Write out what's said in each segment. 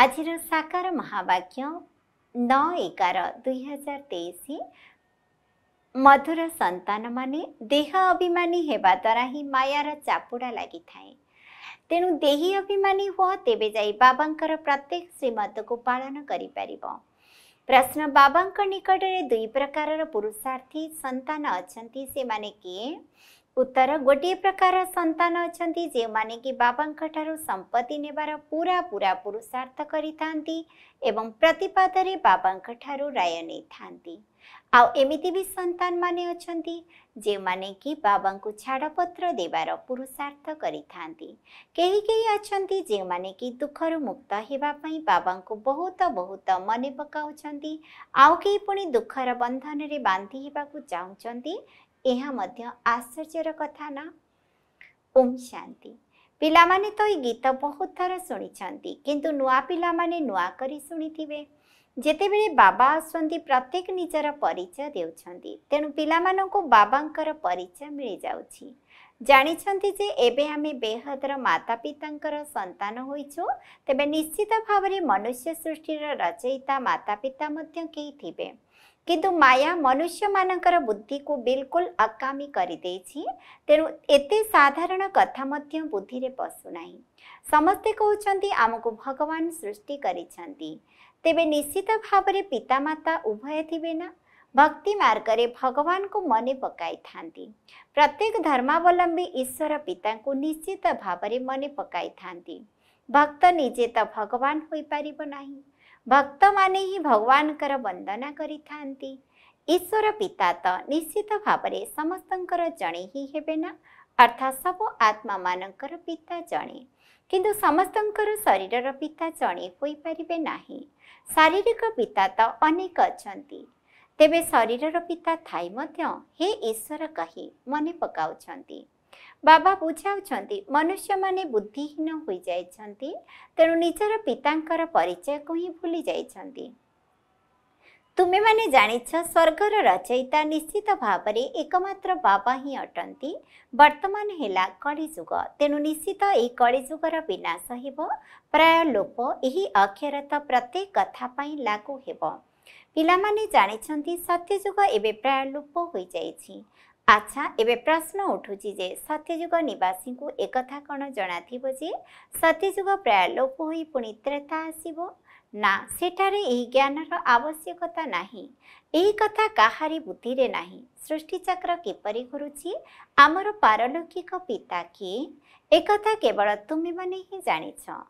आज साकार महावाक्य नगार दुई हजार तेइस मधुर सन्त देह अभिमा चापुडा थाए। तेनु देही अभिमानी अभिमा प्रत्येक श्रीमतको पान गरिप्बा निकटले दुई प्रकार पुरुषार्थी सन्त अहिले कि उत्तर गोटे प्रकार सन्त अन्तिम कि बाबा संपत्ति नबार पूरा पूरा पुरुषार्थ कति प्रतिपादले बाबाको ठुलो राय नै माने बि जे माने कि बाबा छाडपत्र देवार पुरुषार्थ गरि केही केही अन् जि दुःखहरू बहुत बहुत मन पकाउँदै आउँ केही पढि दुःख र बन्धन ଏହା ମଧ୍ୟ ଆଶ୍ଚର୍ଯ୍ୟର କଥା ନା ଓମ୍ ଶାନ୍ତି ପିଲାମାନେ ତ ଏଇ ଗୀତ ବହୁତ ଥର ଶୁଣିଛନ୍ତି କିନ୍ତୁ ନୂଆ ପିଲାମାନେ ନୂଆ କରି ଶୁଣିଥିବେ ଯେତେବେଳେ ବାବା ଆସୁଛନ୍ତି ପ୍ରତ୍ୟେକ ନିଜର ପରିଚୟ ଦେଉଛନ୍ତି ତେଣୁ ପିଲାମାନଙ୍କୁ ବାବାଙ୍କର ପରିଚୟ ମିଳିଯାଉଛି ଜାଣିଛନ୍ତି ଯେ ଏବେ ଆମେ ବେହଦର ମାତା ପିତାଙ୍କର ସନ୍ତାନ ହୋଇଛୁ ତେବେ ନିଶ୍ଚିତ ଭାବରେ ମନୁଷ୍ୟ ସୃଷ୍ଟିର ରଚୟିତା ମାତା ପିତା ମଧ୍ୟ କେହି ଥିବେ कि माया मनुष्य मनुष्यमा म बुद्धिको बेलकुल अक्कमी गरिदिए तेणु साधारण कथा बुद्धिरे पशुना समस्ते कि आमकु भगवान सृष्टि गरिदि तेह्र निश्चित पिता माता उभय थियो भक्ति मर्गर भगवान्को मन पकिँदै प्रत्येक धर्मावलम्बी ईश्वर पिता को निश्चित भावना मन पक भक्त निजे त भगवान् पार ଭକ୍ତମାନେ ହିଁ ଭଗବାନଙ୍କର ବନ୍ଦନା କରିଥାନ୍ତି ଈଶ୍ୱର ପିତା ତ ନିଶ୍ଚିତ ଭାବରେ ସମସ୍ତଙ୍କର ଜଣେ ହିଁ ହେବେ ନା ଅର୍ଥାତ୍ ସବୁ ଆତ୍ମାମାନଙ୍କର ପିତା ଜଣେ କିନ୍ତୁ ସମସ୍ତଙ୍କର ଶରୀରର ପିତା ଜଣେ ହୋଇପାରିବେ ନାହିଁ ଶାରୀରିକ ପିତା ତ ଅନେକ ଅଛନ୍ତି ତେବେ ଶରୀରର ପିତା ଥାଇ ମଧ୍ୟ ହେ ଈଶ୍ୱର କହି ମନେ ପକାଉଛନ୍ତି बाबा बुझाउँदै मनुष्य म बुद्धिहीन हुन्छ तेणु निजर पिता परिचयको हिँड भुली ताछ स्वर्गर रचयिता निश्चित भावना एकमत्र बाबा हिँ अटे बर्तमान होला कलिग तेणु निश्चित यो कलिग र विनाश हे प्राय लोप यही अक्षर त प्रत्येक कथापी लागु पहिला जाने सत्यजुग ए प्राय लोप हुन्छ ଆଚ୍ଛା ଏବେ ପ୍ରଶ୍ନ ଉଠୁଛି ଯେ ସତ୍ୟଯୁଗ ନିବାସୀଙ୍କୁ ଏକଥା କ'ଣ ଜଣାଥିବ ଯେ ସତ୍ୟଯୁଗ ପ୍ରାୟ ଲୋପ ହୋଇ ପୁଣି ତ୍ରେତା ଆସିବ ନା ସେଠାରେ ଏହି ଜ୍ଞାନର ଆବଶ୍ୟକତା ନାହିଁ ଏହି କଥା କାହାରି ବୁଦ୍ଧିରେ ନାହିଁ ସୃଷ୍ଟିଚକ୍ର କିପରି ଘୁରୁଛି ଆମର ପାରଲୌକିକ ପିତା କିଏ ଏକଥା କେବଳ ତୁମେମାନେ ହିଁ ଜାଣିଛ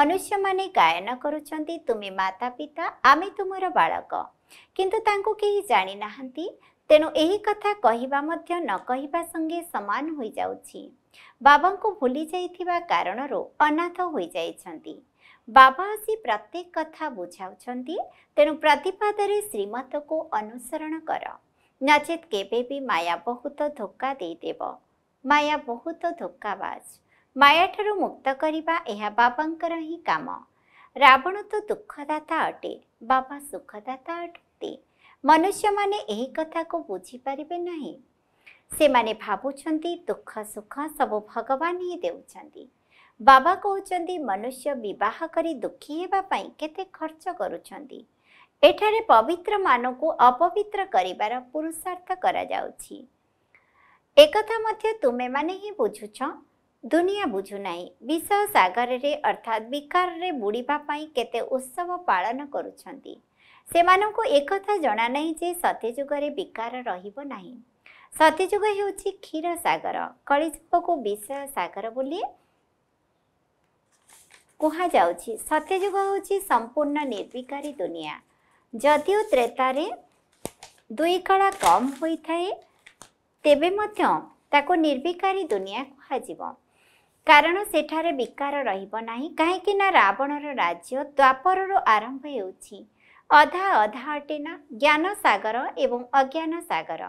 ମନୁଷ୍ୟମାନେ ଗାୟନ କରୁଛନ୍ତି ତୁମେ ମାତା ପିତା ଆମେ ତୁମର ବାଳକ କିନ୍ତୁ ତାଙ୍କୁ କେହି ଜାଣିନାହାନ୍ତି ତେଣୁ ଏହି କଥା କହିବା ମଧ୍ୟ ନ କହିବା ସଙ୍ଗେ ସମାନ ହୋଇଯାଉଛି ବାବାଙ୍କୁ ଭୁଲି ଯାଇଥିବା କାରଣରୁ ଅନାଥ ହୋଇଯାଇଛନ୍ତି ବାବା ଆସି ପ୍ରତ୍ୟେକ କଥା ବୁଝାଉଛନ୍ତି ତେଣୁ ପ୍ରତିପାଦରେ ଶ୍ରୀମତକୁ ଅନୁସରଣ କର ନଚେତ କେବେ ବି ମାୟା ବହୁତ ଧୋକା ଦେଇଦେବ ମାୟା ବହୁତ ଧୋକାବାଜ ମାୟାଠାରୁ ମୁକ୍ତ କରିବା ଏହା ବାବାଙ୍କର ହିଁ କାମ ରାବଣ ତ ଦୁଃଖଦାତା ଅଟେ ବାବା ସୁଖଦାତା ଅଟନ୍ତି ମନୁଷ୍ୟମାନେ ଏହି କଥାକୁ ବୁଝିପାରିବେ ନାହିଁ ସେମାନେ ଭାବୁଛନ୍ତି ଦୁଃଖ ସୁଖ ସବୁ ଭଗବାନ ହିଁ ଦେଉଛନ୍ତି ବାବା କହୁଛନ୍ତି ମନୁଷ୍ୟ ବିବାହ କରି ଦୁଃଖୀ ହେବା ପାଇଁ କେତେ ଖର୍ଚ୍ଚ କରୁଛନ୍ତି ଏଠାରେ ପବିତ୍ରମାନଙ୍କୁ ଅପବିତ୍ର କରିବାର ପୁରୁଷାର୍ଥ କରାଯାଉଛି ଏକଥା ମଧ୍ୟ ତୁମେମାନେ ହିଁ ବୁଝୁଛ ଦୁନିଆ ବୁଝୁନାହିଁ ବିଷୟ ସାଗରରେ ଅର୍ଥାତ୍ ବିକାରରେ ବୁଡ଼ିବା ପାଇଁ କେତେ ଉତ୍ସବ ପାଳନ କରୁଛନ୍ତି ସେମାନଙ୍କୁ ଏକଥା ଜଣାନାହିଁ ଯେ ସତ୍ୟଯୁଗରେ ବିକାର ରହିବ ନାହିଁ ସତ୍ୟଯୁଗ ହେଉଛି କ୍ଷୀର ସାଗର କଳିଯୁଗକୁ ବିଷୟ ସାଗର ବୋଲି କୁହାଯାଉଛି ସତ୍ୟଯୁଗ ହେଉଛି ସମ୍ପୂର୍ଣ୍ଣ ନିର୍ବିକାରୀ ଦୁନିଆ ଯଦିଓ ତ୍ରେତାରେ ଦୁଇ କଳା କମ୍ ହୋଇଥାଏ ତେବେ ମଧ୍ୟ ତାକୁ ନିର୍ବିକାରୀ ଦୁନିଆ କୁହାଯିବ କାରଣ ସେଠାରେ ବିକାର ରହିବ ନାହିଁ କାହିଁକିନା ରାବଣର ରାଜ୍ୟ ଦ୍ୱାପରରୁ ଆରମ୍ଭ ହେଉଛି ଅଧା ଅଧା ଅଟେ ନା ଜ୍ଞାନ ସାଗର ଏବଂ ଅଜ୍ଞାନ ସାଗର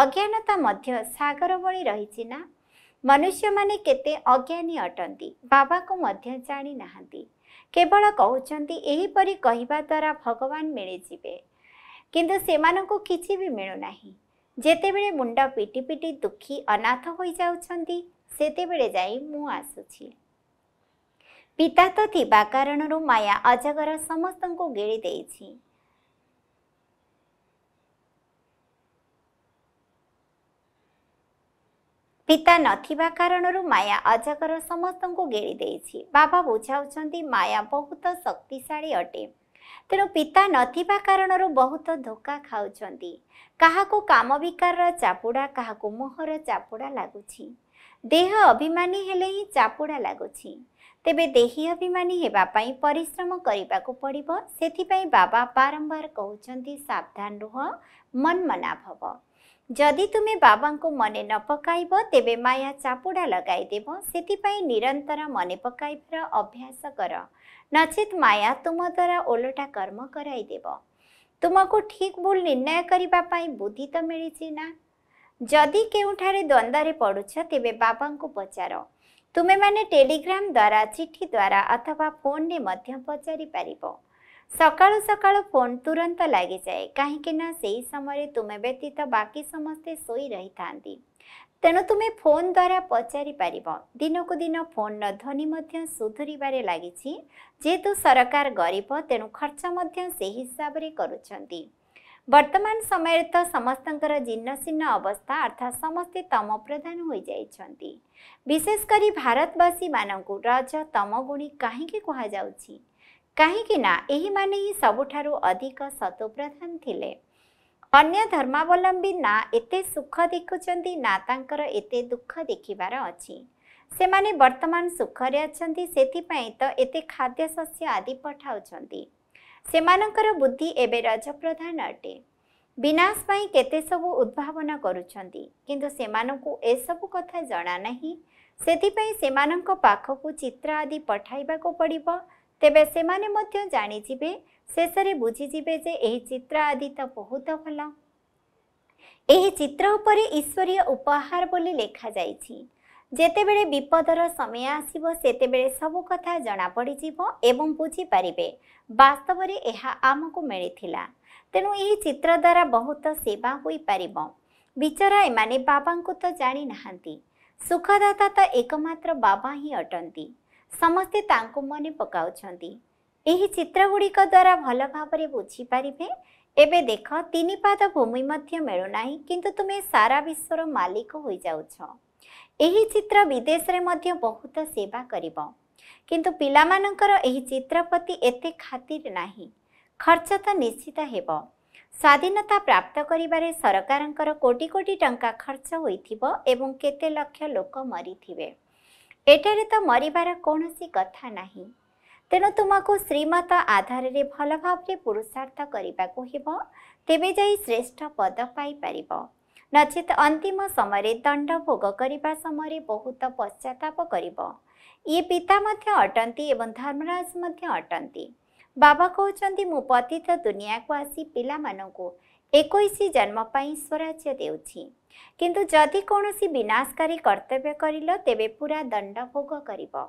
ଅଜ୍ଞାନତା ମଧ୍ୟ ସାଗର ଭଳି ରହିଛି ନା ମନୁଷ୍ୟମାନେ କେତେ ଅଜ୍ଞାନୀ ଅଟନ୍ତି ବାବାକୁ ମଧ୍ୟ ଜାଣିନାହାନ୍ତି କେବଳ କହୁଛନ୍ତି ଏହିପରି କହିବା ଦ୍ୱାରା ଭଗବାନ ମିଳିଯିବେ କିନ୍ତୁ ସେମାନଙ୍କୁ କିଛି ବି ମିଳୁନାହିଁ ଯେତେବେଳେ ମୁଣ୍ଡ ପିଟି ପିଟି ଦୁଃଖୀ ଅନାଥ ହୋଇଯାଉଛନ୍ତି ସେତେବେଳେ ଯାଇ ମୁଁ ଆସୁଛି ପିତା ତ ଥିବା କାରଣରୁ ମାୟା ଅଜଗର ସମସ୍ତଙ୍କୁ ଗିଳି ଦେଇଛି ପିତା ନଥିବା କାରଣରୁ ମାୟା ଅଜଗର ସମସ୍ତଙ୍କୁ ଗିଳି ଦେଇଛି ବାବା ବୁଝାଉଛନ୍ତି ମାୟା ବହୁତ ଶକ୍ତିଶାଳୀ ଅଟେ ତେଣୁ ପିତା ନଥିବା କାରଣରୁ ବହୁତ ଧୋକା ଖାଉଛନ୍ତି କାହାକୁ କାମ ବିକାରର ଚାପୁଡ଼ା କାହାକୁ ମୁହଁର ଚାପୁଡ଼ା ଲାଗୁଛି ଦେହ ଅଭିମାନୀ ହେଲେ ହିଁ ଚାପୁଡ଼ା ଲାଗୁଛି तेबे दे अभि परिश्रम पर्डप बाबा बारम्बार कवधान रुह मनमनाभव जि ती बाबा मन नपकइब तेबे माया चापुडा लगाइदेव मने मन पक अभ्यास कर नचित माया तुमद्वारा ओलटा कर्म देबो तुमकु ठीक बोल निर्णय बुद्धि त मिलिना जदि केउठारे द्वन्द पढुछ तेबे बाबा पचारो ତୁମେମାନେ ଟେଲିଗ୍ରାମ ଦ୍ୱାରା ଚିଠି ଦ୍ୱାରା ଅଥବା ଫୋନରେ ମଧ୍ୟ ପଚାରିପାରିବ ସକାଳୁ ସକାଳୁ ଫୋନ ତୁରନ୍ତ ଲାଗିଯାଏ କାହିଁକି ନା ସେହି ସମୟରେ ତୁମେ ବ୍ୟତୀତ ବାକି ସମସ୍ତେ ଶୋଇ ରହିଥାନ୍ତି ତେଣୁ ତୁମେ ଫୋନ ଦ୍ୱାରା ପଚାରିପାରିବ ଦିନକୁ ଦିନ ଫୋନର ଧ୍ୱନି ମଧ୍ୟ ସୁଧୁରିବାରେ ଲାଗିଛି ଯେହେତୁ ସରକାର ଗରିବ ତେଣୁ ଖର୍ଚ୍ଚ ମଧ୍ୟ ସେହି ହିସାବରେ କରୁଛନ୍ତି ବର୍ତ୍ତମାନ ସମୟରେ ତ ସମସ୍ତଙ୍କର ଜିନ୍ନଶିନ୍ନ ଅବସ୍ଥା ଅର୍ଥାତ୍ ସମସ୍ତେ ତମ ପ୍ରଧାନ ହୋଇଯାଇଛନ୍ତି ବିଶେଷ କରି ଭାରତବାସୀମାନଙ୍କୁ ରଜ ତମଗୁଣୀ କାହିଁକି କୁହାଯାଉଛି କାହିଁକି ନା ଏହିମାନେ ହିଁ ସବୁଠାରୁ ଅଧିକ ସତୁପ୍ରଧାନ ଥିଲେ ଅନ୍ୟ ଧର୍ମାବଲମ୍ବୀ ନା ଏତେ ସୁଖ ଦେଖୁଛନ୍ତି ନା ତାଙ୍କର ଏତେ ଦୁଃଖ ଦେଖିବାର ଅଛି ସେମାନେ ବର୍ତ୍ତମାନ ସୁଖରେ ଅଛନ୍ତି ସେଥିପାଇଁ ତ ଏତେ ଖାଦ୍ୟଶସ୍ୟ ଆଦି ପଠାଉଛନ୍ତି ସେମାନଙ୍କର ବୁଦ୍ଧି ଏବେ ରଜ ପ୍ରଧାନ ଅଟେ ବିନାଶ ପାଇଁ କେତେ ସବୁ ଉଦ୍ଭାବନ କରୁଛନ୍ତି କିନ୍ତୁ ସେମାନଙ୍କୁ ଏସବୁ କଥା ଜଣାନାହିଁ ସେଥିପାଇଁ ସେମାନଙ୍କ ପାଖକୁ ଚିତ୍ର ଆଦି ପଠାଇବାକୁ ପଡ଼ିବ ତେବେ ସେମାନେ ମଧ୍ୟ ଜାଣିଯିବେ ଶେଷରେ ବୁଝିଯିବେ ଯେ ଏହି ଚିତ୍ର ଆଦି ତ ବହୁତ ଭଲ ଏହି ଚିତ୍ର ଉପରେ ଈଶ୍ୱରୀୟ ଉପହାର ବୋଲି ଲେଖାଯାଇଛି ଯେତେବେଳେ ବିପଦର ସମୟ ଆସିବ ସେତେବେଳେ ସବୁ କଥା ଜଣାପଡ଼ିଯିବ ଏବଂ ବୁଝିପାରିବେ ବାସ୍ତବରେ ଏହା ଆମକୁ ମିଳିଥିଲା ତେଣୁ ଏହି ଚିତ୍ର ଦ୍ୱାରା ବହୁତ ସେବା ହୋଇପାରିବ ବିଚରା ଏମାନେ ବାବାଙ୍କୁ ତ ଜାଣିନାହାନ୍ତି ସୁଖଦାତା ତ ଏକମାତ୍ର ବାବା ହିଁ ଅଟନ୍ତି ସମସ୍ତେ ତାଙ୍କୁ ମନେ ପକାଉଛନ୍ତି ଏହି ଚିତ୍ରଗୁଡ଼ିକ ଦ୍ୱାରା ଭଲ ଭାବରେ ବୁଝିପାରିବେ ଏବେ ଦେଖ ତିନିପାଦ ଭୂମି ମଧ୍ୟ ମିଳୁନାହିଁ କିନ୍ତୁ ତୁମେ ସାରା ବିଶ୍ୱର ମାଲିକ ହୋଇଯାଉଛ ଏହି ଚିତ୍ର ବିଦେଶରେ ମଧ୍ୟ ବହୁତ ସେବା କରିବ କିନ୍ତୁ ପିଲାମାନଙ୍କର ଏହି ଚିତ୍ର ପ୍ରତି ଏତେ ଖାତିର ନାହିଁ ଖର୍ଚ୍ଚ ତ ନିଶ୍ଚିତ ହେବ ସ୍ୱାଧୀନତା ପ୍ରାପ୍ତ କରିବାରେ ସରକାରଙ୍କର କୋଟି କୋଟି ଟଙ୍କା ଖର୍ଚ୍ଚ ହୋଇଥିବ ଏବଂ କେତେ ଲକ୍ଷ ଲୋକ ମରିଥିବେ ଏଠାରେ ତ ମରିବାର କୌଣସି କଥା ନାହିଁ ତେଣୁ ତୁମକୁ ଶ୍ରୀମତ ଆଧାରରେ ଭଲ ଭାବରେ ପୁରୁଷାର୍ଥ କରିବାକୁ ହେବ ତେବେ ଯାଇ ଶ୍ରେଷ୍ଠ ପଦ ପାଇପାରିବ ନଚେତ ଅନ୍ତିମ ସମୟରେ ଦଣ୍ଡ ଭୋଗ କରିବା ସମୟରେ ବହୁତ ପଶ୍ଚାତ୍ତାପ କରିବ ଇଏ ପିତା ମଧ୍ୟ ଅଟନ୍ତି ଏବଂ ଧର୍ମରାଜ ମଧ୍ୟ ଅଟନ୍ତି ବାବା କହୁଛନ୍ତି ମୁଁ ପତିତ ଦୁନିଆକୁ ଆସି ପିଲାମାନଙ୍କୁ ଏକୋଇଶ ଜନ୍ମ ପାଇଁ ସ୍ୱରାଜ୍ୟ ଦେଉଛି କିନ୍ତୁ ଯଦି କୌଣସି ବିନାଶକାରୀ କର୍ତ୍ତବ୍ୟ କରିଲ ତେବେ ପୁରା ଦଣ୍ଡ ଭୋଗ କରିବ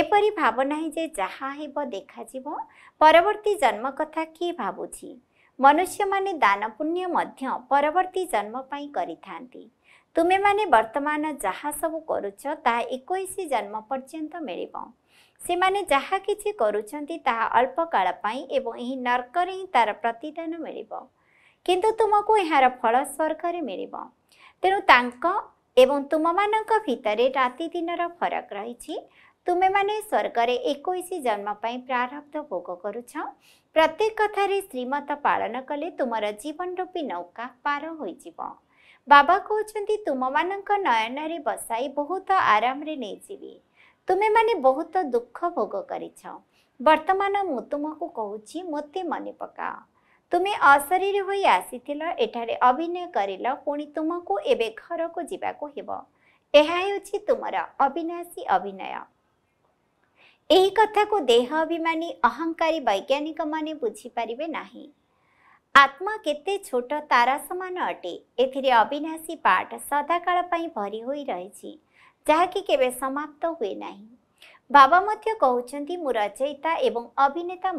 ଏପରି ଭାବ ନାହିଁ ଯେ ଯାହା ହେବ ଦେଖାଯିବ ପରବର୍ତ୍ତୀ ଜନ୍ମ କଥା କିଏ ଭାବୁଛି ମନୁଷ୍ୟମାନେ ଦାନ ପୁଣ୍ୟ ମଧ୍ୟ ପରବର୍ତ୍ତୀ ଜନ୍ମ ପାଇଁ କରିଥାନ୍ତି ତୁମେମାନେ ବର୍ତ୍ତମାନ ଯାହା ସବୁ କରୁଛ ତାହା ଏକୋଇଶ ଜନ୍ମ ପର୍ଯ୍ୟନ୍ତ ମିଳିବ ସେମାନେ ଯାହା କିଛି କରୁଛନ୍ତି ତାହା ଅଳ୍ପ କାଳ ପାଇଁ ଏବଂ ଏହି ନର୍କରେ ହିଁ ତାର ପ୍ରତିଦାନ ମିଳିବ କିନ୍ତୁ ତୁମକୁ ଏହାର ଫଳ ସ୍ୱର୍ଗରେ ମିଳିବ ତେଣୁ ତାଙ୍କ ଏବଂ ତୁମମାନଙ୍କ ଭିତରେ ରାତି ଦିନର ଫରକ ରହିଛି ତୁମେମାନେ ସ୍ୱର୍ଗରେ ଏକୋଇଶ ଜନ୍ମ ପାଇଁ ପ୍ରାରବ୍ଧ ଭୋଗ କରୁଛ ପ୍ରତ୍ୟେକ କଥାରେ ଶ୍ରୀମତ ପାଳନ କଲେ ତୁମର ଜୀବନରୂପୀ ନୌକା ପାର ହୋଇଯିବ ବାବା କହୁଛନ୍ତି ତୁମମାନଙ୍କ ନୟନରେ ବସାଇ ବହୁତ ଆରାମରେ ନେଇଯିବି ତୁମେମାନେ ବହୁତ ଦୁଃଖ ଭୋଗ କରିଛ ବର୍ତ୍ତମାନ ମୁଁ ତୁମକୁ କହୁଛି ମୋତେ ମନେ ପକାଅ ତୁମେ ଅଶରୀର ହୋଇ ଆସିଥିଲ ଏଠାରେ ଅଭିନୟ କରିଲ ପୁଣି ତୁମକୁ ଏବେ ଘରକୁ ଯିବାକୁ ହେବ ଏହା ହେଉଛି ତୁମର ଅବିନାଶୀ ଅଭିନୟ ଏହି କଥାକୁ ଦେହ ଅଭିମାନୀ ଅହଙ୍କାରୀ ବୈଜ୍ଞାନିକମାନେ ବୁଝିପାରିବେ ନାହିଁ ଆତ୍ମା କେତେ ଛୋଟ ତାରା ସମାନ ଅଟେ ଏଥିରେ ଅବିନାଶୀ ପାଠ ସଦାକାଳ ପାଇଁ ଭରି ହୋଇ ରହିଛି जहाँकि केप्त हे नै बाबा मचेता ए अभिनेता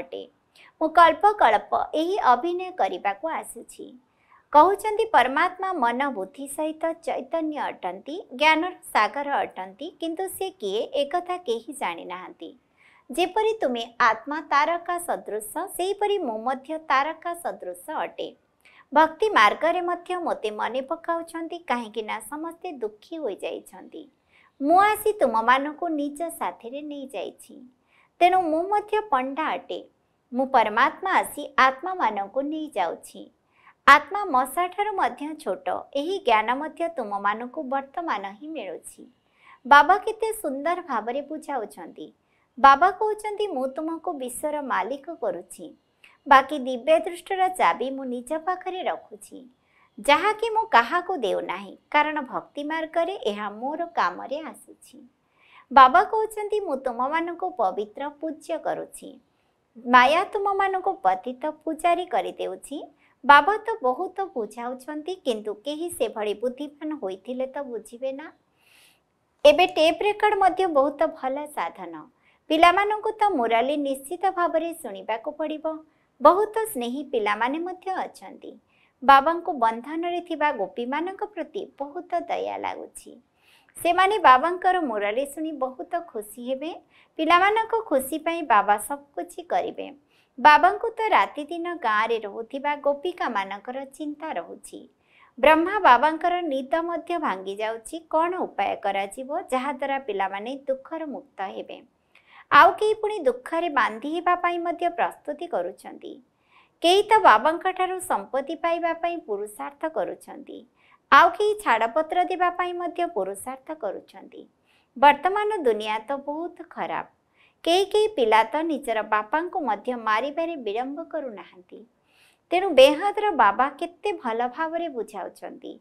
अटे म कल्पल्प अभिनय गरेको आसु कि परमात्मा मन बुद्धि सहित चैतन्य अटी ज्ञान सगर अटा किसिम एक केही जाने जपरि तुमे आत्मा तारका सदृशी मध्य सदश्य अटे ଭକ୍ତି ମାର୍ଗରେ ମଧ୍ୟ ମୋତେ ମନେ ପକାଉଛନ୍ତି କାହିଁକିନା ସମସ୍ତେ ଦୁଃଖୀ ହୋଇଯାଇଛନ୍ତି ମୁଁ ଆସି ତୁମମାନଙ୍କୁ ନିଜ ସାଥିରେ ନେଇଯାଇଛି ତେଣୁ ମୁଁ ମଧ୍ୟ ପଣ୍ଡା ଅଟେ ମୁଁ ପରମାତ୍ମା ଆସି ଆତ୍ମାମାନଙ୍କୁ ନେଇଯାଉଛି ଆତ୍ମା ମଶାଠାରୁ ମଧ୍ୟ ଛୋଟ ଏହି ଜ୍ଞାନ ମଧ୍ୟ ତୁମମାନଙ୍କୁ ବର୍ତ୍ତମାନ ହିଁ ମିଳୁଛି ବାବା କେତେ ସୁନ୍ଦର ଭାବରେ ବୁଝାଉଛନ୍ତି ବାବା କହୁଛନ୍ତି ମୁଁ ତୁମକୁ ବିଶ୍ୱର ମାଲିକ କରୁଛି ବାକି ଦିବ୍ୟ ଦୃଷ୍ଟର ଚାବି ମୁଁ ନିଜ ପାଖରେ ରଖୁଛି ଯାହାକି ମୁଁ କାହାକୁ ଦେଉନାହିଁ କାରଣ ଭକ୍ତି ମାର୍ଗରେ ଏହା ମୋର କାମରେ ଆସୁଛି ବାବା କହୁଛନ୍ତି ମୁଁ ତୁମମାନଙ୍କୁ ପବିତ୍ର ପୂଜ୍ୟ କରୁଛି ମାୟା ତୁମମାନଙ୍କୁ ପତିତ ପୂଜାରୀ କରିଦେଉଛି ବାବା ତ ବହୁତ ବୁଝାଉଛନ୍ତି କିନ୍ତୁ କେହି ସେଭଳି ବୁଦ୍ଧିମାନ ହୋଇଥିଲେ ତ ବୁଝିବେ ନା ଏବେ ଟେପ୍ ରେକର୍ଡ଼ ମଧ୍ୟ ବହୁତ ଭଲ ସାଧନ ପିଲାମାନଙ୍କୁ ତ ମୁରାଲି ନିଶ୍ଚିତ ଭାବରେ ଶୁଣିବାକୁ ପଡ଼ିବ ବହୁତ ସ୍ନେହୀ ପିଲାମାନେ ମଧ୍ୟ ଅଛନ୍ତି ବାବାଙ୍କୁ ବନ୍ଧନରେ ଥିବା ଗୋପୀମାନଙ୍କ ପ୍ରତି ବହୁତ ଦୟା ଲାଗୁଛି ସେମାନେ ବାବାଙ୍କର ମୂରରେ ଶୁଣି ବହୁତ ଖୁସି ହେବେ ପିଲାମାନଙ୍କ ଖୁସି ପାଇଁ ବାବା ସବୁକିଛି କରିବେ ବାବାଙ୍କୁ ତ ରାତିଦିନ ଗାଁରେ ରହୁଥିବା ଗୋପିକାମାନଙ୍କର ଚିନ୍ତା ରହୁଛି ବ୍ରହ୍ମା ବାବାଙ୍କର ନିଦ ମଧ୍ୟ ଭାଙ୍ଗିଯାଉଛି କ'ଣ ଉପାୟ କରାଯିବ ଯାହାଦ୍ୱାରା ପିଲାମାନେ ଦୁଃଖରୁ ମୁକ୍ତ ହେବେ ଆଉ କେହି ପୁଣି ଦୁଃଖରେ ବାନ୍ଧି ହେବା ପାଇଁ ମଧ୍ୟ ପ୍ରସ୍ତୁତି କରୁଛନ୍ତି କେହି ତ ବାବାଙ୍କ ଠାରୁ ସମ୍ପତ୍ତି ପାଇବା ପାଇଁ ପୁରୁଷାର୍ଥ କରୁଛନ୍ତି ଆଉ କେହି ଛାଡ଼ପତ୍ର ଦେବା ପାଇଁ ମଧ୍ୟ ପୁରୁଷାର୍ଥ କରୁଛନ୍ତି ବର୍ତ୍ତମାନ ଦୁନିଆ ତ ବହୁତ ଖରାପ କେହି କେହି ପିଲା ତ ନିଜର ବାପାଙ୍କୁ ମଧ୍ୟ ମାରିବାରେ ବିଳମ୍ବ କରୁନାହାନ୍ତି ତେଣୁ ବେହଦର ବାବା କେତେ ଭଲ ଭାବରେ ବୁଝାଉଛନ୍ତି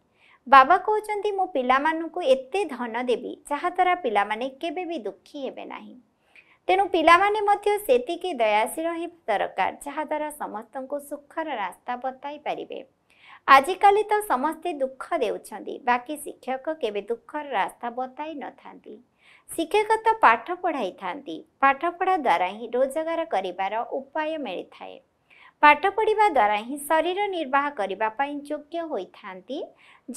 ବାବା କହୁଛନ୍ତି ମୁଁ ପିଲାମାନଙ୍କୁ ଏତେ ଧନ ଦେବି ଯାହାଦ୍ୱାରା ପିଲାମାନେ କେବେ ବି ଦୁଃଖୀ ହେବେ ନାହିଁ ତେଣୁ ପିଲାମାନେ ମଧ୍ୟ ସେତିକି ଦୟାଶୀ ରହିବା ଦରକାର ଯାହାଦ୍ୱାରା ସମସ୍ତଙ୍କୁ ସୁଖର ରାସ୍ତା ବତାଇ ପାରିବେ ଆଜିକାଲି ତ ସମସ୍ତେ ଦୁଃଖ ଦେଉଛନ୍ତି ବାକି ଶିକ୍ଷକ କେବେ ଦୁଃଖର ରାସ୍ତା ବତାଇ ନଥାନ୍ତି ଶିକ୍ଷକ ତ ପାଠ ପଢ଼ାଇଥାନ୍ତି ପାଠପଢ଼ା ଦ୍ୱାରା ହିଁ ରୋଜଗାର କରିବାର ଉପାୟ ମିଳିଥାଏ ପାଠ ପଢ଼ିବା ଦ୍ୱାରା ହିଁ ଶରୀର ନିର୍ବାହ କରିବା ପାଇଁ ଯୋଗ୍ୟ ହୋଇଥାନ୍ତି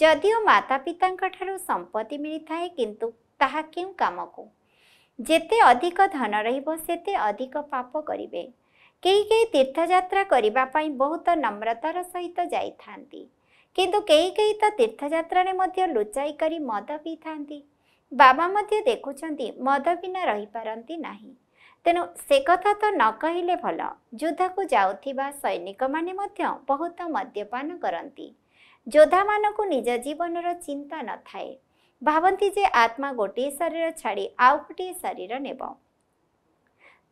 ଯଦିଓ ମାତାପିତାଙ୍କ ଠାରୁ ସମ୍ପତ୍ତି ମିଳିଥାଏ କିନ୍ତୁ ତାହା କେଉଁ କାମକୁ ଯେତେ ଅଧିକ ଧନ ରହିବ ସେତେ ଅଧିକ ପାପ କରିବେ କେହି କେହି ତୀର୍ଥଯାତ୍ରା କରିବା ପାଇଁ ବହୁତ ନମ୍ରତାର ସହିତ ଯାଇଥାନ୍ତି କିନ୍ତୁ କେହି କେହି ତ ତୀର୍ଥଯାତ୍ରାରେ ମଧ୍ୟ ଲୁଚାଇ କରି ମଦ ପିଇଥାନ୍ତି ବାବା ମଧ୍ୟ ଦେଖୁଛନ୍ତି ମଦ ବିନା ରହିପାରନ୍ତି ନାହିଁ ତେଣୁ ସେ କଥା ତ ନ କହିଲେ ଭଲ ଯୁଦ୍ଧକୁ ଯାଉଥିବା ସୈନିକମାନେ ମଧ୍ୟ ବହୁତ ମଦ୍ୟପାନ କରନ୍ତି ଯୋଦ୍ଧାମାନଙ୍କୁ ନିଜ ଜୀବନର ଚିନ୍ତା ନଥାଏ ଭାବନ୍ତି ଯେ ଆତ୍ମା ଗୋଟିଏ ଶରୀର ଛାଡ଼ି ଆଉ ଗୋଟିଏ ଶରୀର ନେବ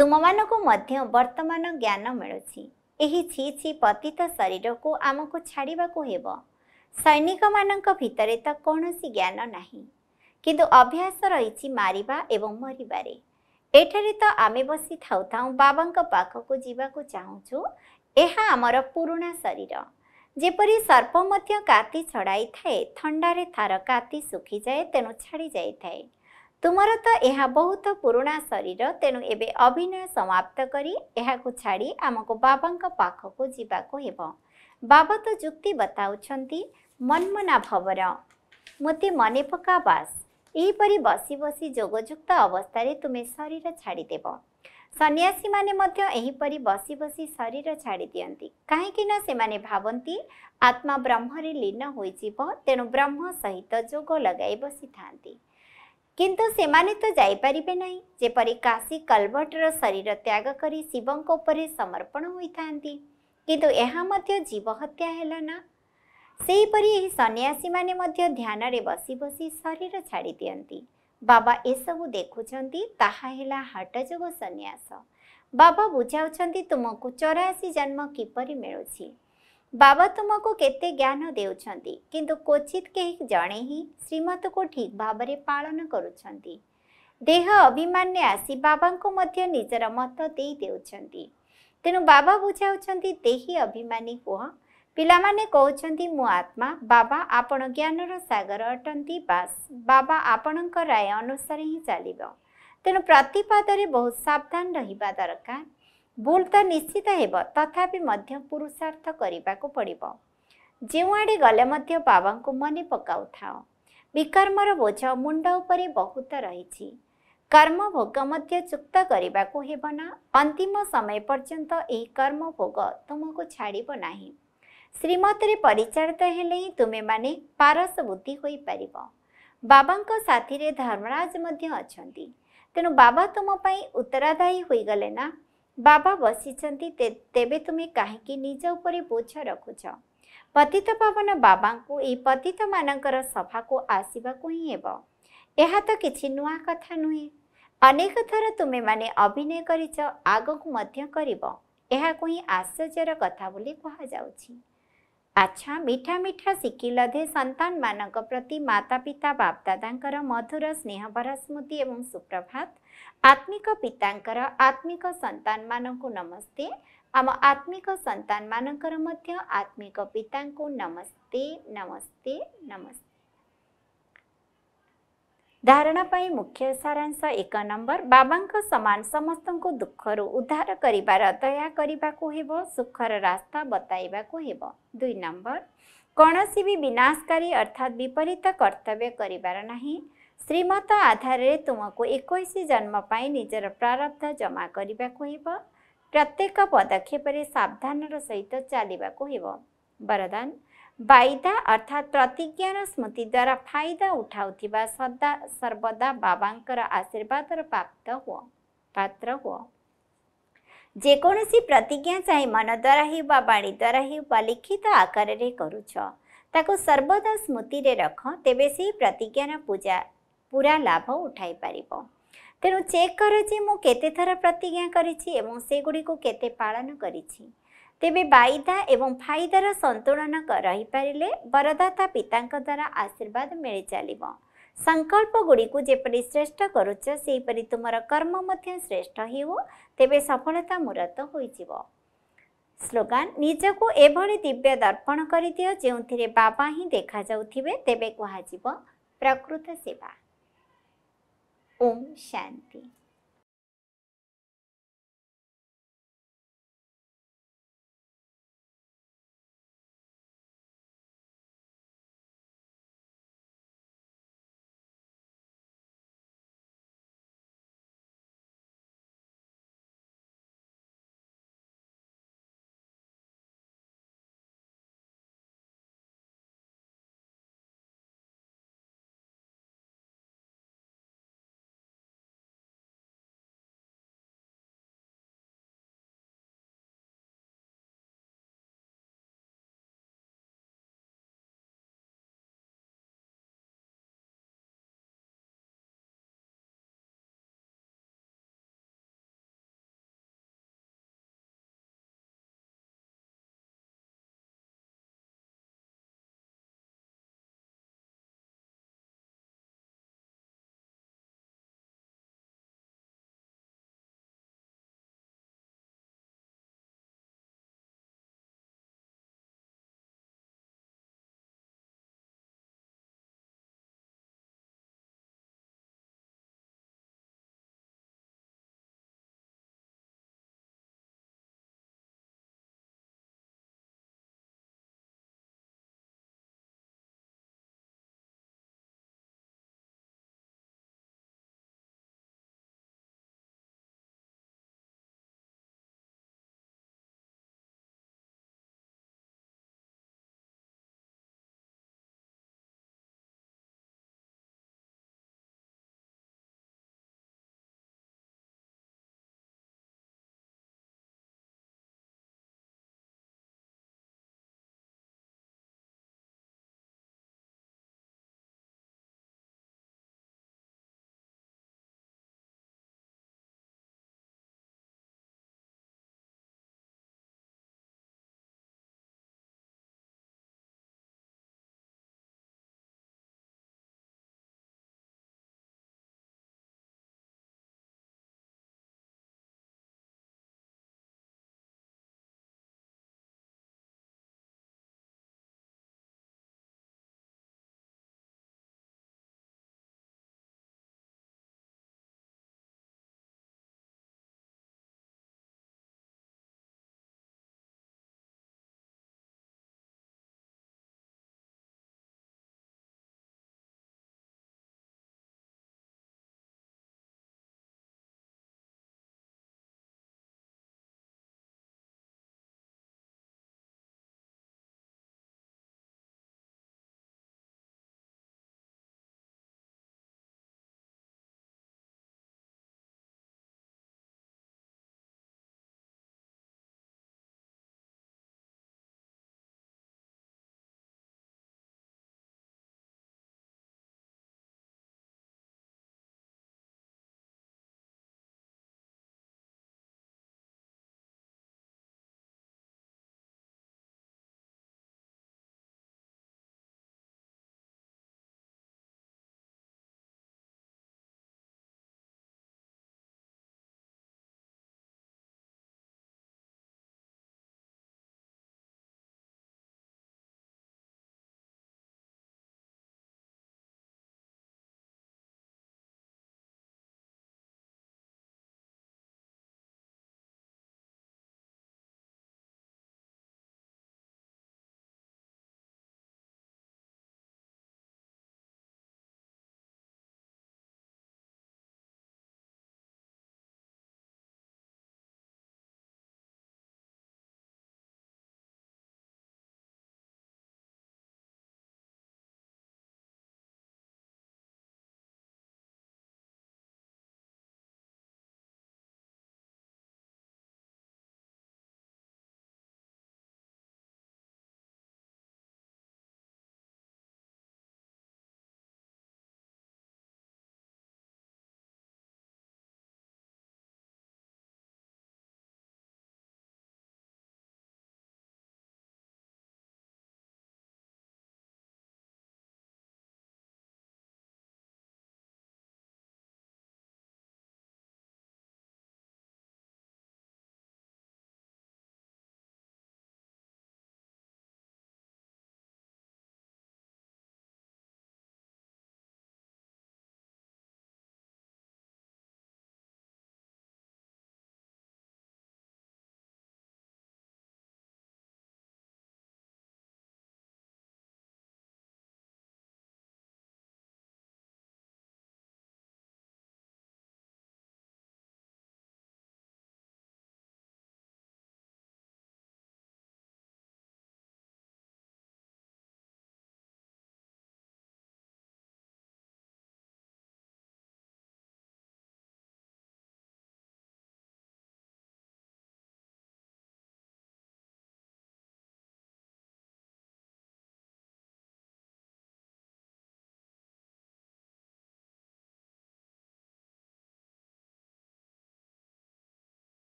ତୁମମାନଙ୍କୁ ମଧ୍ୟ ବର୍ତ୍ତମାନ ଜ୍ଞାନ ମିଳୁଛି ଏହି ଛି ଛି ପତିତ ଶରୀରକୁ ଆମକୁ ଛାଡ଼ିବାକୁ ହେବ ସୈନିକମାନଙ୍କ ଭିତରେ ତ କୌଣସି ଜ୍ଞାନ ନାହିଁ କିନ୍ତୁ ଅଭ୍ୟାସ ରହିଛି ମାରିବା ଏବଂ ମରିବାରେ ଏଠାରେ ତ ଆମେ ବସି ଥାଉଥାଉ ବାବାଙ୍କ ପାଖକୁ ଯିବାକୁ ଚାହୁଁଛୁ ଏହା ଆମର ପୁରୁଣା ଶରୀର ଯେପରି ସର୍ପ ମଧ୍ୟ କାତି ଛଡ଼ାଇଥାଏ ଥଣ୍ଡାରେ ତା'ର କାତି ଶୁଖିଯାଏ ତେଣୁ ଛାଡ଼ି ଯାଇଥାଏ ତୁମର ତ ଏହା ବହୁତ ପୁରୁଣା ଶରୀର ତେଣୁ ଏବେ ଅଭିନୟ ସମାପ୍ତ କରି ଏହାକୁ ଛାଡ଼ି ଆମକୁ ବାବାଙ୍କ ପାଖକୁ ଯିବାକୁ ହେବ ବାବା ତ ଯୁକ୍ତି ବତାଉଛନ୍ତି ମନ୍ମନା ଭବର ମୋତେ ମନେ ପକା ବାସ୍ ଏହିପରି ବସି ବସି ଯୋଗଯୁକ୍ତ ଅବସ୍ଥାରେ ତୁମେ ଶରୀର ଛାଡ଼ିଦେବ ସନ୍ନ୍ୟାସୀମାନେ ମଧ୍ୟ ଏହିପରି ବସି ବସି ଶରୀର ଛାଡ଼ି ଦିଅନ୍ତି କାହିଁକି ନା ସେମାନେ ଭାବନ୍ତି ଆତ୍ମା ବ୍ରହ୍ମରେ ଲୀନ ହୋଇଯିବ ତେଣୁ ବ୍ରହ୍ମ ସହିତ ଯୋଗ ଲଗାଇ ବସିଥାନ୍ତି କିନ୍ତୁ ସେମାନେ ତ ଯାଇପାରିବେ ନାହିଁ ଯେପରି କାଶୀ କଲଭଟର ଶରୀର ତ୍ୟାଗ କରି ଶିବଙ୍କ ଉପରେ ସମର୍ପଣ ହୋଇଥାନ୍ତି କିନ୍ତୁ ଏହା ମଧ୍ୟ ଜୀବ ହତ୍ୟା ହେଲା ନା ସେହିପରି ଏହି ସନ୍ନ୍ୟାସୀମାନେ ମଧ୍ୟ ଧ୍ୟାନରେ ବସି ବସି ଶରୀର ଛାଡ଼ି ଦିଅନ୍ତି ବାବା ଏସବୁ ଦେଖୁଛନ୍ତି ତାହା ହେଲା ହାଟଯୋଗ ସନ୍ନ୍ୟାସ ବାବା ବୁଝାଉଛନ୍ତି ତୁମକୁ ଚଉରାଅଶୀ ଜନ୍ମ କିପରି ମିଳୁଛି ବାବା ତୁମକୁ କେତେ ଜ୍ଞାନ ଦେଉଛନ୍ତି କିନ୍ତୁ କ୍ୱଚିତ କେହି ଜଣେ ହିଁ ଶ୍ରୀମତକୁ ଠିକ୍ ଭାବରେ ପାଳନ କରୁଛନ୍ତି ଦେହ ଅଭିମାନ୍ୟ ଆସି ବାବାଙ୍କୁ ମଧ୍ୟ ନିଜର ମତ ଦେଇ ଦେଉଛନ୍ତି ତେଣୁ ବାବା ବୁଝାଉଛନ୍ତି ଦେହି ଅଭିମାନୀ କୁହ ପିଲାମାନେ କହୁଛନ୍ତି ମୁଁ ଆତ୍ମା ବାବା ଆପଣ ଜ୍ଞାନର ସାଗର ଅଟନ୍ତି ବାସ୍ ବାବା ଆପଣଙ୍କ ରାୟ ଅନୁସାରେ ହିଁ ଚାଲିବ ତେଣୁ ପ୍ରତିପାଦରେ ବହୁତ ସାବଧାନ ରହିବା ଦରକାର ଭୁଲ ତ ନିଶ୍ଚିତ ହେବ ତଥାପି ମଧ୍ୟ ପୁରୁଷାର୍ଥ କରିବାକୁ ପଡ଼ିବ ଯେଉଁଆଡ଼େ ଗଲେ ମଧ୍ୟ ବାବାଙ୍କୁ ମନେ ପକାଉଥାଅ ବିକର୍ମର ବୋଝ ମୁଣ୍ଡ ଉପରେ ବହୁତ ରହିଛି କର୍ମ ଭୋଗ ମଧ୍ୟ ଯୁକ୍ତ କରିବାକୁ ହେବ ନା ଅନ୍ତିମ ସମୟ ପର୍ଯ୍ୟନ୍ତ ଏହି କର୍ମ ଭୋଗ ତୁମକୁ ଛାଡ଼ିବ ନାହିଁ ଶ୍ରୀମତରେ ପରିଚାଳିତ ହେଲେ ହିଁ ତୁମେମାନେ ପାରସ ବୁଦ୍ଧି ହୋଇପାରିବ ବାବାଙ୍କ ସାଥିରେ ଧର୍ମରାଜ ମଧ୍ୟ ଅଛନ୍ତି ତେଣୁ ବାବା ତୁମ ପାଇଁ ଉତ୍ତରାଦାୟୀ ହୋଇଗଲେ ନା ବାବା ବସିଛନ୍ତି ତେବେ ତୁମେ କାହିଁକି ନିଜ ଉପରେ ବୋଝ ରଖୁଛ ପତିତ ପାବନ ବାବାଙ୍କୁ ଏହି ପତିତମାନଙ୍କର ସଭାକୁ ଆସିବାକୁ ହିଁ ହେବ ଏହା ତ କିଛି ନୂଆ କଥା ନୁହେଁ ଅନେକ ଥର ତୁମେମାନେ ଅଭିନୟ କରିଛ ଆଗକୁ ମଧ୍ୟ କରିବ ଏହାକୁ ହିଁ ଆଶ୍ଚର୍ଯ୍ୟର କଥା ବୋଲି କୁହାଯାଉଛି ଆଚ୍ଛା ମିଠା ମିଠା ଶିଖି ଲଧେ ସନ୍ତାନମାନଙ୍କ ପ୍ରତି ମାତାପିତା ବାପଦାଦାଙ୍କର ମଧୁର ସ୍ନେହଭରା ସ୍ମୃତି ଏବଂ ସୁପ୍ରଭାତ ଆତ୍ମିକ ପିତାଙ୍କର ଆତ୍ମିକ ସନ୍ତାନମାନଙ୍କୁ ନମସ୍ତେ ଆମ ଆତ୍ମିକ ସନ୍ତାନମାନଙ୍କର ମଧ୍ୟ ଆତ୍ମିକ ପିତାଙ୍କୁ ନମସ୍ତେ ନମସ୍ତେ ନମସ୍ତେ धारणा मुख्य सारांश एक नम्बर बाबाको समान समस्त दुःखहरू उद्धार गरी नम्बर कनसि भी विनाशकारी अर्थात विपरीत कर्तव्य गरीमत आधारले तुमको एकैस जन्मपनि निजर प्रारब्ध जमा ह प्रत्येक पदक्षेपान सहित चाहिँ हे बरदान ବାଇଦା ଅର୍ଥାତ୍ ପ୍ରତିଜ୍ଞାର ସ୍ମୃତି ଦ୍ୱାରା ଫାଇଦା ଉଠାଉଥିବା ସଦା ସର୍ବଦା ବାବାଙ୍କର ଆଶୀର୍ବାଦର ପ୍ରାପ୍ତ ହୁଅ ପାତ୍ର ହୁଅ ଯେକୌଣସି ପ୍ରତିଜ୍ଞା ଚାହିଁ ମନ ଦ୍ୱାରା ହେଉ ବା ବାଣୀ ଦ୍ୱାରା ହେଉ ବା ଲିଖିତ ଆକାରରେ କରୁଛ ତାକୁ ସର୍ବଦା ସ୍ମୃତିରେ ରଖ ତେବେ ସେହି ପ୍ରତିଜ୍ଞାର ପୂଜା ପୁରା ଲାଭ ଉଠାଇ ପାରିବ ତେଣୁ ଚେକ୍ କର ଯେ ମୁଁ କେତେଥର ପ୍ରତିଜ୍ଞା କରିଛି ଏବଂ ସେଗୁଡ଼ିକୁ କେତେ ପାଳନ କରିଛି ତେବେ ବାଇଦା ଏବଂ ଫାଇଦାର ସନ୍ତୁଳନ ରହିପାରିଲେ ବରଦାତା ପିତାଙ୍କ ଦ୍ୱାରା ଆଶୀର୍ବାଦ ମିଳିଚାଲିବ ସଂକଳ୍ପଗୁଡ଼ିକୁ ଯେପରି ଶ୍ରେଷ୍ଠ କରୁଛ ସେହିପରି ତୁମର କର୍ମ ମଧ୍ୟ ଶ୍ରେଷ୍ଠ ହେଉ ତେବେ ସଫଳତା ମୂରତ ହୋଇଯିବ ସ୍ଲୋଗାନ ନିଜକୁ ଏଭଳି ଦିବ୍ୟ ଦର୍ପଣ କରିଦିଅ ଯେଉଁଥିରେ ବାବା ହିଁ ଦେଖାଯାଉଥିବେ ତେବେ କୁହାଯିବ ପ୍ରକୃତ ସେବା ଓମ୍ ଶାନ୍ତି